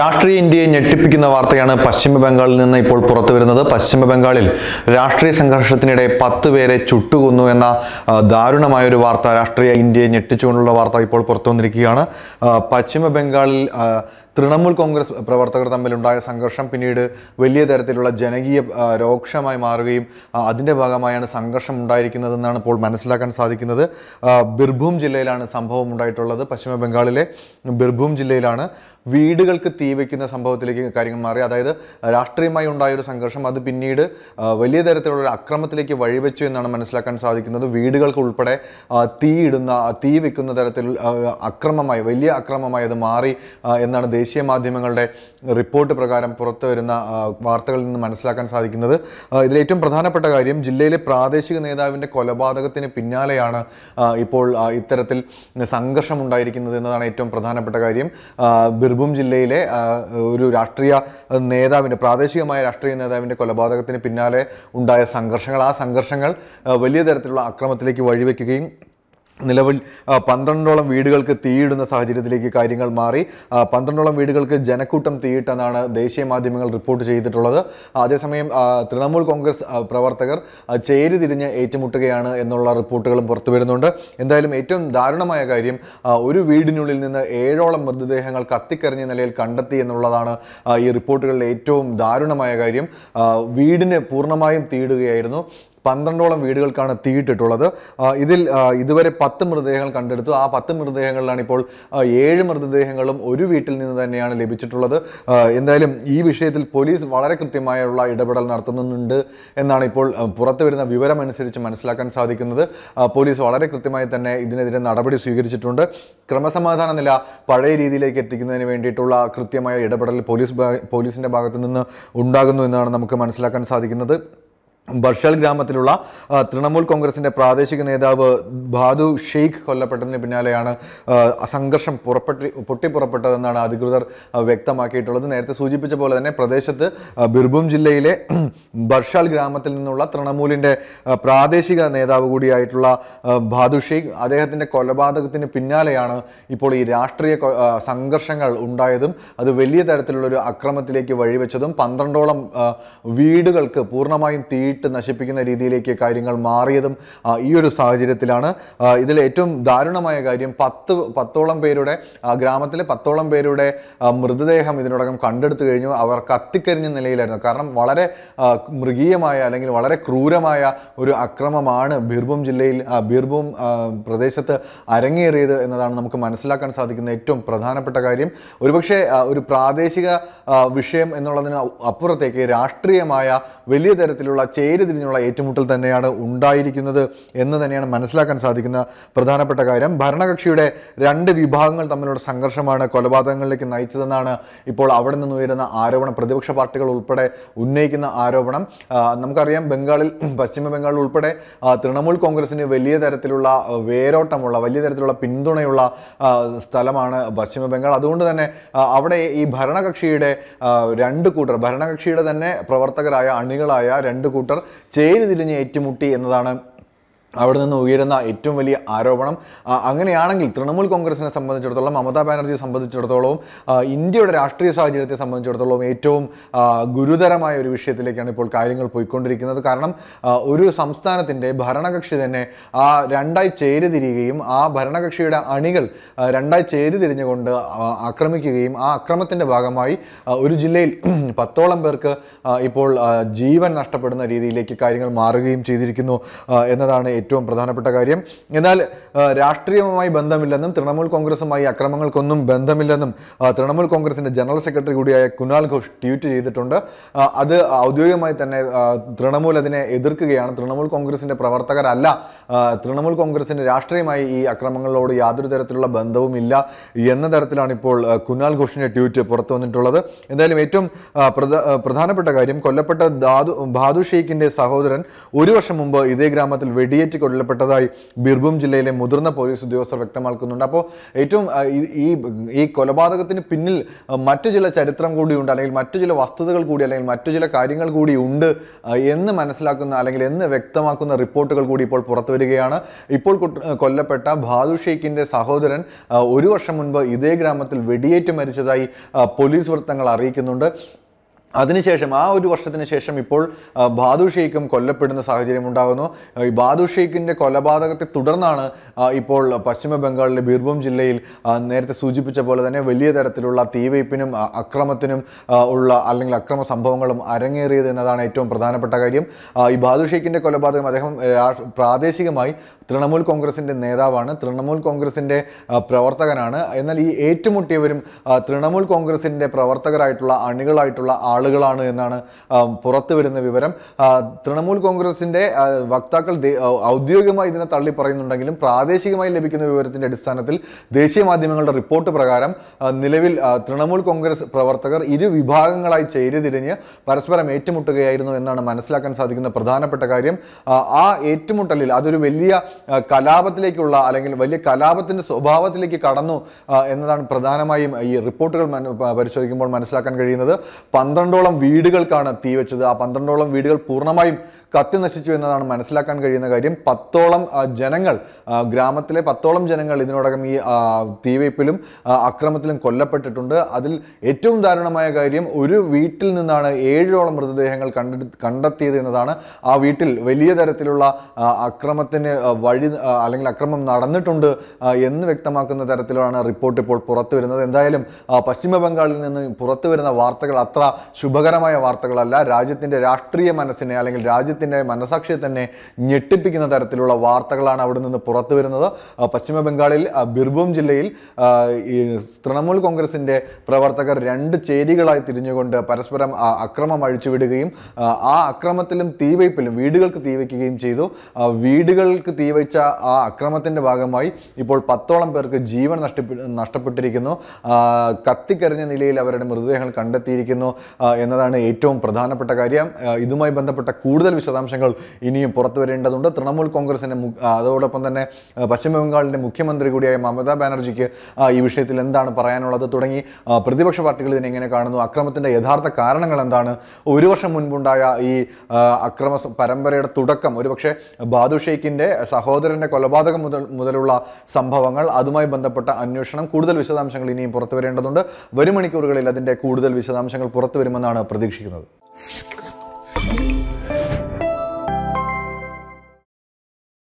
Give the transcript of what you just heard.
രാഷ്ട്രീയ ഇന്ത്യയെ ഞെട്ടിപ്പിക്കുന്ന വാർത്തയാണ് പശ്ചിമ ബംഗാളിൽ നിന്ന് ഇപ്പോൾ പുറത്തു വരുന്നത് പശ്ചിമ ബംഗാളിൽ രാഷ്ട്രീയ സംഘർഷത്തിനിടെ പത്ത് പേരെ ചുട്ടുകൊന്നു എന്ന ദാരുണമായ ഒരു വാർത്ത രാഷ്ട്രീയ ഇന്ത്യയെ ഞെട്ടിച്ചുകൊണ്ടുള്ള വാർത്ത ഇപ്പോൾ പുറത്തു വന്നിരിക്കുകയാണ് പശ്ചിമ ബംഗാളിൽ തൃണമൂൽ കോൺഗ്രസ് പ്രവർത്തകർ തമ്മിലുണ്ടായ സംഘർഷം പിന്നീട് വലിയ തരത്തിലുള്ള ജനകീയ രോക്ഷമായി മാറുകയും അതിൻ്റെ ഭാഗമായാണ് സംഘർഷം ഉണ്ടായിരിക്കുന്നതെന്നാണ് ഇപ്പോൾ മനസ്സിലാക്കാൻ സാധിക്കുന്നത് ബിർഭൂം ജില്ലയിലാണ് സംഭവം ഉണ്ടായിട്ടുള്ളത് പശ്ചിമ ബംഗാളിലെ ബിർഭൂം ജില്ലയിലാണ് വീടുകൾക്ക് തീ വയ്ക്കുന്ന സംഭവത്തിലേക്ക് കാര്യങ്ങൾ മാറി അതായത് രാഷ്ട്രീയമായി ഉണ്ടായ ഒരു സംഘർഷം അത് പിന്നീട് വലിയ തരത്തിലുള്ള ഒരു അക്രമത്തിലേക്ക് വഴിവെച്ചു എന്നാണ് മനസ്സിലാക്കാൻ സാധിക്കുന്നത് വീടുകൾക്ക് ഉൾപ്പെടെ തീയിടുന്ന തീ വയ്ക്കുന്ന തരത്തിൽ അക്രമമായി വലിയ അക്രമമായി അത് മാറി എന്നാണ് ദേശീയ മാധ്യമങ്ങളുടെ റിപ്പോർട്ട് പ്രകാരം പുറത്തു വരുന്ന വാർത്തകളിൽ നിന്ന് മനസ്സിലാക്കാൻ സാധിക്കുന്നത് ഇതിൽ ഏറ്റവും പ്രധാനപ്പെട്ട കാര്യം ജില്ലയിലെ പ്രാദേശിക നേതാവിൻ്റെ കൊലപാതകത്തിന് പിന്നാലെയാണ് ഇപ്പോൾ ഇത്തരത്തിൽ സംഘർഷം ഉണ്ടായിരിക്കുന്നത് എന്നതാണ് ഏറ്റവും പ്രധാനപ്പെട്ട കാര്യം ബിർഭും ജില്ലയിലെ ഒരു രാഷ്ട്രീയ നേതാവിൻ്റെ പ്രാദേശികമായ രാഷ്ട്രീയ നേതാവിൻ്റെ കൊലപാതകത്തിന് പിന്നാലെ ഉണ്ടായ സംഘർഷങ്ങൾ ആ സംഘർഷങ്ങൾ വലിയ തരത്തിലുള്ള അക്രമത്തിലേക്ക് വഴിവെക്കുകയും നിലവിൽ പന്ത്രണ്ടോളം വീടുകൾക്ക് തീയിടുന്ന സാഹചര്യത്തിലേക്ക് കാര്യങ്ങൾ മാറി പന്ത്രണ്ടോളം വീടുകൾക്ക് ജനക്കൂട്ടം തീയിട്ടെന്നാണ് ദേശീയ മാധ്യമങ്ങൾ റിപ്പോർട്ട് ചെയ്തിട്ടുള്ളത് അതേസമയം തൃണമൂൽ കോൺഗ്രസ് പ്രവർത്തകർ ചേരി തിരിഞ്ഞ് ഏറ്റുമുട്ടുകയാണ് എന്നുള്ള റിപ്പോർട്ടുകളും പുറത്തു വരുന്നുണ്ട് എന്തായാലും ഏറ്റവും ദാരുണമായ കാര്യം ഒരു വീടിനുള്ളിൽ നിന്ന് ഏഴോളം മൃതദേഹങ്ങൾ കത്തിക്കറിഞ്ഞ നിലയിൽ കണ്ടെത്തി എന്നുള്ളതാണ് ഈ റിപ്പോർട്ടുകളിലെ ഏറ്റവും ദാരുണമായ കാര്യം വീടിന് പൂർണ്ണമായും തീയിടുകയായിരുന്നു പന്ത്രണ്ടോളം വീടുകൾക്കാണ് തീയിട്ടിട്ടുള്ളത് ഇതിൽ ഇതുവരെ പത്ത് മൃതദേഹങ്ങൾ കണ്ടെടുത്തു ആ പത്ത് മൃതദേഹങ്ങളിലാണ് ഇപ്പോൾ ഏഴ് മൃതദേഹങ്ങളും ഒരു വീട്ടിൽ നിന്ന് തന്നെയാണ് ലഭിച്ചിട്ടുള്ളത് എന്തായാലും ഈ വിഷയത്തിൽ പോലീസ് വളരെ കൃത്യമായുള്ള ഇടപെടൽ നടത്തുന്നുണ്ട് എന്നാണ് ഇപ്പോൾ പുറത്തു വരുന്ന വിവരം അനുസരിച്ച് മനസ്സിലാക്കാൻ സാധിക്കുന്നത് പോലീസ് വളരെ കൃത്യമായി തന്നെ ഇതിനെതിരെ നടപടി സ്വീകരിച്ചിട്ടുണ്ട് ക്രമസമാധാന നില പഴയ രീതിയിലേക്ക് എത്തിക്കുന്നതിന് വേണ്ടിയിട്ടുള്ള കൃത്യമായ ഇടപെടൽ പോലീസ് പോലീസിൻ്റെ ഭാഗത്തു നിന്ന് ഉണ്ടാകുന്നു എന്നാണ് നമുക്ക് മനസ്സിലാക്കാൻ സാധിക്കുന്നത് ബർഷൽ ഗ്രാമത്തിലുള്ള തൃണമൂൽ കോൺഗ്രസിന്റെ പ്രാദേശിക നേതാവ് ബാദു ഷെയ്ഖ് കൊല്ലപ്പെട്ടതിന് പിന്നാലെയാണ് സംഘർഷം പുറപ്പെട്ടി പൊട്ടിപ്പുറപ്പെട്ടതെന്നാണ് അധികൃതർ വ്യക്തമാക്കിയിട്ടുള്ളത് നേരത്തെ സൂചിപ്പിച്ച പോലെ തന്നെ പ്രദേശത്ത് ബിർഭും ജില്ലയിലെ ബർഷാൽ ഗ്രാമത്തിൽ നിന്നുള്ള തൃണമൂലിൻ്റെ പ്രാദേശിക നേതാവ് കൂടിയായിട്ടുള്ള ബാദു ഷെയ്ഖ് അദ്ദേഹത്തിൻ്റെ കൊലപാതകത്തിന് പിന്നാലെയാണ് ഇപ്പോൾ ഈ രാഷ്ട്രീയ സംഘർഷങ്ങൾ ഉണ്ടായതും അത് വലിയ തരത്തിലുള്ളൊരു അക്രമത്തിലേക്ക് വഴിവെച്ചതും പന്ത്രണ്ടോളം വീടുകൾക്ക് പൂർണ്ണമായും തീ വീട്ട് നശിപ്പിക്കുന്ന രീതിയിലേക്ക് കാര്യങ്ങൾ മാറിയതും ഈ ഒരു സാഹചര്യത്തിലാണ് ഇതിൽ ഏറ്റവും ദാരുണമായ കാര്യം പത്ത് പത്തോളം പേരുടെ ഗ്രാമത്തിലെ പത്തോളം പേരുടെ മൃതദേഹം ഇതിനോടകം കണ്ടെടുത്തു കഴിഞ്ഞു അവർ കത്തിക്കരിഞ്ഞ നിലയിലായിരുന്നു കാരണം വളരെ മൃഗീയമായ അല്ലെങ്കിൽ വളരെ ക്രൂരമായ ഒരു അക്രമമാണ് ബീർഭൂം ജില്ലയിൽ ബീർഭൂം പ്രദേശത്ത് അരങ്ങേറിയത് എന്നതാണ് നമുക്ക് മനസ്സിലാക്കാൻ സാധിക്കുന്ന ഏറ്റവും പ്രധാനപ്പെട്ട കാര്യം ഒരുപക്ഷെ ഒരു പ്രാദേശിക വിഷയം എന്നുള്ളതിന് അപ്പുറത്തേക്ക് രാഷ്ട്രീയമായ വലിയ തരത്തിലുള്ള ചേരി തിരിഞ്ഞുള്ള ഏറ്റുമുട്ടൽ തന്നെയാണ് ഉണ്ടായിരിക്കുന്നത് എന്ന് തന്നെയാണ് മനസ്സിലാക്കാൻ സാധിക്കുന്ന പ്രധാനപ്പെട്ട കാര്യം ഭരണകക്ഷിയുടെ രണ്ട് വിഭാഗങ്ങൾ തമ്മിലുള്ള സംഘർഷമാണ് കൊലപാതകങ്ങളിലേക്ക് നയിച്ചതെന്നാണ് ഇപ്പോൾ അവിടെ നിന്ന് ഉയരുന്ന ആരോപണം പ്രതിപക്ഷ പാർട്ടികൾ ഉൾപ്പെടെ ഉന്നയിക്കുന്ന ആരോപണം നമുക്കറിയാം ബംഗാളിൽ പശ്ചിമ ബംഗാളിൽ ഉൾപ്പെടെ തൃണമൂൽ കോൺഗ്രസിന് വലിയ തരത്തിലുള്ള വേരോട്ടമുള്ള വലിയ തരത്തിലുള്ള പിന്തുണയുള്ള സ്ഥലമാണ് പശ്ചിമ ബംഗാൾ അതുകൊണ്ട് തന്നെ അവിടെ ഈ ഭരണകക്ഷിയുടെ രണ്ട് കൂട്ടർ ഭരണകക്ഷിയുടെ തന്നെ പ്രവർത്തകരായ അണികളായ രണ്ട് കൂട്ടർ കൂട്ടർ ഏറ്റുമുട്ടി എന്നതാണ് അവിടെ നിന്ന് ഉയരുന്ന ഏറ്റവും വലിയ ആരോപണം അങ്ങനെയാണെങ്കിൽ തൃണമൂൽ കോൺഗ്രസിനെ സംബന്ധിച്ചിടത്തോളം മമതാ ബാനർജിയെ സംബന്ധിച്ചിടത്തോളവും ഇന്ത്യയുടെ രാഷ്ട്രീയ സാഹചര്യത്തെ സംബന്ധിച്ചിടത്തോളം ഏറ്റവും ഗുരുതരമായ ഒരു വിഷയത്തിലേക്കാണ് ഇപ്പോൾ കാര്യങ്ങൾ പോയിക്കൊണ്ടിരിക്കുന്നത് കാരണം ഒരു സംസ്ഥാനത്തിൻ്റെ ഭരണകക്ഷി തന്നെ ആ രണ്ടായി ചേരുതിരിയുകയും ആ ഭരണകക്ഷിയുടെ അണികൾ രണ്ടായി ചേരുതിരിഞ്ഞുകൊണ്ട് ആക്രമിക്കുകയും ആ അക്രമത്തിൻ്റെ ഭാഗമായി ഒരു ജില്ലയിൽ പത്തോളം പേർക്ക് ഇപ്പോൾ ജീവൻ നഷ്ടപ്പെടുന്ന രീതിയിലേക്ക് കാര്യങ്ങൾ മാറുകയും ചെയ്തിരിക്കുന്നു എന്നതാണ് ഏറ്റവും പ്രധാനപ്പെട്ട കാര്യം എന്നാൽ രാഷ്ട്രീയവുമായി ബന്ധമില്ലെന്നും തൃണമൂൽ കോൺഗ്രസുമായി അക്രമങ്ങൾക്കൊന്നും ബന്ധമില്ലെന്നും തൃണമൂൽ കോൺഗ്രസിൻ്റെ ജനറൽ സെക്രട്ടറി കൂടിയായ കുനാൽ ഘോഷ് ട്വീറ്റ് ചെയ്തിട്ടുണ്ട് അത് ഔദ്യോഗികമായി തന്നെ തൃണമൂൽ അതിനെ എതിർക്കുകയാണ് തൃണമൂൽ കോൺഗ്രസിൻ്റെ പ്രവർത്തകരല്ല തൃണമൂൽ കോൺഗ്രസിൻ്റെ രാഷ്ട്രീയമായി ഈ അക്രമങ്ങളോട് യാതൊരു തരത്തിലുള്ള ബന്ധവുമില്ല എന്ന തരത്തിലാണ് ഇപ്പോൾ കുനാൽ ഘോഷിൻ്റെ ട്വീറ്റ് പുറത്തു വന്നിട്ടുള്ളത് എന്തായാലും ഏറ്റവും പ്രധാനപ്പെട്ട കാര്യം കൊല്ലപ്പെട്ട ദാദു ഭാദു ഷെയ്ഖിൻ്റെ സഹോദരൻ ഒരു വർഷം മുമ്പ് ഇതേ ഗ്രാമത്തിൽ വെടിയേറ്റ് വെടിയേറ്റ് കൊല്ലപ്പെട്ടതായി ബിർഭൂം ജില്ലയിലെ മുതിർന്ന പോലീസ് ഉദ്യോഗസ്ഥർ വ്യക്തമാക്കുന്നുണ്ട് അപ്പോൾ ഏറ്റവും ഈ ഈ കൊലപാതകത്തിന് പിന്നിൽ മറ്റു ചില ചരിത്രം കൂടിയുണ്ട് അല്ലെങ്കിൽ മറ്റു ചില വസ്തുതകൾ കൂടി അല്ലെങ്കിൽ മറ്റു ചില കാര്യങ്ങൾ കൂടി ഉണ്ട് എന്ന് മനസ്സിലാക്കുന്ന അല്ലെങ്കിൽ എന്ന് വ്യക്തമാക്കുന്ന റിപ്പോർട്ടുകൾ കൂടി ഇപ്പോൾ പുറത്തു വരികയാണ് ഇപ്പോൾ കൊല്ലപ്പെട്ട ബാദു ഷെയ്ഖിൻ്റെ സഹോദരൻ ഒരു വർഷം മുൻപ് ഇതേ ഗ്രാമത്തിൽ വെടിയേറ്റ് മരിച്ചതായി പോലീസ് വൃത്തങ്ങൾ അറിയിക്കുന്നുണ്ട് അതിനുശേഷം ആ ഒരു വർഷത്തിന് ശേഷം ഇപ്പോൾ ബാദു ഷെയ്ഖും കൊല്ലപ്പെടുന്ന സാഹചര്യം ഉണ്ടാകുന്നു ഈ ബാദു ഷെയ്ഖിൻ്റെ കൊലപാതകത്തെ തുടർന്നാണ് ഇപ്പോൾ പശ്ചിമ ബംഗാളിലെ ബീർഭൂം ജില്ലയിൽ നേരത്തെ സൂചിപ്പിച്ച പോലെ തന്നെ വലിയ തരത്തിലുള്ള തീവയ്പ്പിനും അക്രമത്തിനും ഉള്ള അല്ലെങ്കിൽ അക്രമ സംഭവങ്ങളും അരങ്ങേറിയത് എന്നതാണ് ഏറ്റവും പ്രധാനപ്പെട്ട കാര്യം ഈ ബാദു ഷെയ്ഖിൻ്റെ കൊലപാതകം അദ്ദേഹം പ്രാദേശികമായി തൃണമൂൽ കോൺഗ്രസിൻ്റെ നേതാവാണ് തൃണമൂൽ കോൺഗ്രസിൻ്റെ പ്രവർത്തകനാണ് എന്നാൽ ഈ ഏറ്റുമുട്ടിയവരും തൃണമൂൽ കോൺഗ്രസിൻ്റെ പ്രവർത്തകരായിട്ടുള്ള അണികളായിട്ടുള്ള ആളുകളാണ് എന്നാണ് പുറത്തു വരുന്ന വിവരം തൃണമൂൽ കോൺഗ്രസിൻ്റെ വക്താക്കൾ ഔദ്യോഗികമായി ഇതിനെ തള്ളി പറയുന്നുണ്ടെങ്കിലും പ്രാദേശികമായി ലഭിക്കുന്ന വിവരത്തിൻ്റെ അടിസ്ഥാനത്തിൽ ദേശീയ മാധ്യമങ്ങളുടെ റിപ്പോർട്ട് പ്രകാരം നിലവിൽ തൃണമൂൽ കോൺഗ്രസ് പ്രവർത്തകർ ഇരു വിഭാഗങ്ങളായി ചേരുതിരിഞ്ഞ് പരസ്പരം ഏറ്റുമുട്ടുകയായിരുന്നു എന്നാണ് മനസ്സിലാക്കാൻ സാധിക്കുന്ന പ്രധാനപ്പെട്ട കാര്യം ആ ഏറ്റുമുട്ടലിൽ അതൊരു വലിയ കലാപത്തിലേക്കുള്ള അല്ലെങ്കിൽ വലിയ കലാപത്തിന്റെ സ്വഭാവത്തിലേക്ക് കടന്നു എന്നതാണ് പ്രധാനമായും ഈ റിപ്പോർട്ടുകൾ പരിശോധിക്കുമ്പോൾ മനസ്സിലാക്കാൻ കഴിയുന്നത് പന്ത്രണ്ടോളം വീടുകൾക്കാണ് തീ വെച്ചത് ആ പന്ത്രണ്ടോളം വീടുകൾ പൂർണ്ണമായും കത്തി നശിച്ചു എന്നതാണ് മനസ്സിലാക്കാൻ കഴിയുന്ന കാര്യം പത്തോളം ജനങ്ങൾ ഗ്രാമത്തിലെ പത്തോളം ജനങ്ങൾ ഇതിനോടകം ഈ തീവയ്പ്പിലും അക്രമത്തിലും കൊല്ലപ്പെട്ടിട്ടുണ്ട് അതിൽ ഏറ്റവും ദാരുണമായ കാര്യം ഒരു വീട്ടിൽ നിന്നാണ് ഏഴോളം മൃതദേഹങ്ങൾ കണ്ടെത്തിയത് എന്നതാണ് ആ വീട്ടിൽ വലിയ തരത്തിലുള്ള അക്രമത്തിന് വഴി അല്ലെങ്കിൽ അക്രമം നടന്നിട്ടുണ്ട് എന്ന് വ്യക്തമാക്കുന്ന തരത്തിലാണ് റിപ്പോർട്ട് ഇപ്പോൾ പുറത്തു വരുന്നത് എന്തായാലും പശ്ചിമ ബംഗാളിൽ നിന്ന് പുറത്തു വരുന്ന വാർത്തകൾ അത്ര ശുഭകരമായ വാർത്തകളല്ല രാജ്യത്തിൻ്റെ രാഷ്ട്രീയ മനസ്സിനെ അല്ലെങ്കിൽ രാജ്യത്തിൻ്റെ മനസാക്ഷിയെ തന്നെ ഞെട്ടിപ്പിക്കുന്ന തരത്തിലുള്ള വാർത്തകളാണ് അവിടെ നിന്ന് പുറത്തു വരുന്നത് പശ്ചിമ ബംഗാളിൽ ബിർഭൂം ജില്ലയിൽ തൃണമൂൽ കോൺഗ്രസിൻ്റെ പ്രവർത്തകർ രണ്ട് ചേരികളായി തിരിഞ്ഞുകൊണ്ട് പരസ്പരം അക്രമം അഴിച്ചുവിടുകയും ആ അക്രമത്തിലും തീവയ്പിലും വീടുകൾക്ക് തീവയ്ക്കുകയും ചെയ്തു വീടുകൾക്ക് തീ വെടിവെച്ച ആ അക്രമത്തിൻ്റെ ഭാഗമായി ഇപ്പോൾ പത്തോളം പേർക്ക് ജീവൻ നഷ്ടപ്പെട്ടിരിക്കുന്നു കത്തിക്കരിഞ്ഞ നിലയിൽ അവരുടെ മൃതദേഹങ്ങൾ കണ്ടെത്തിയിരിക്കുന്നു എന്നതാണ് ഏറ്റവും പ്രധാനപ്പെട്ട കാര്യം ഇതുമായി ബന്ധപ്പെട്ട കൂടുതൽ വിശദാംശങ്ങൾ ഇനിയും പുറത്തു വരേണ്ടതുണ്ട് തൃണമൂൽ കോൺഗ്രസിൻ്റെ അതോടൊപ്പം തന്നെ പശ്ചിമബംഗാളിൻ്റെ മുഖ്യമന്ത്രി കൂടിയായ മമതാ ബാനർജിക്ക് ഈ വിഷയത്തിൽ എന്താണ് പറയാനുള്ളത് തുടങ്ങി പ്രതിപക്ഷ പാർട്ടികൾ ഇതിനെ എങ്ങനെ കാണുന്നു അക്രമത്തിൻ്റെ യഥാർത്ഥ കാരണങ്ങൾ എന്താണ് ഒരു വർഷം മുൻപുണ്ടായ ഈ അക്രമ പരമ്പരയുടെ തുടക്കം ഒരുപക്ഷെ ബാദുഷേഖിൻ്റെ സഹ സഹോദരന്റെ കൊലപാതകം മുതൽ മുതലുള്ള സംഭവങ്ങൾ അതുമായി ബന്ധപ്പെട്ട അന്വേഷണം കൂടുതൽ വിശദാംശങ്ങൾ ഇനിയും പുറത്തു വരേണ്ടതുണ്ട് വരും മണിക്കൂറുകളിൽ അതിന്റെ കൂടുതൽ വിശദാംശങ്ങൾ പുറത്തു വരുമെന്നാണ് പ്രതീക്ഷിക്കുന്നത്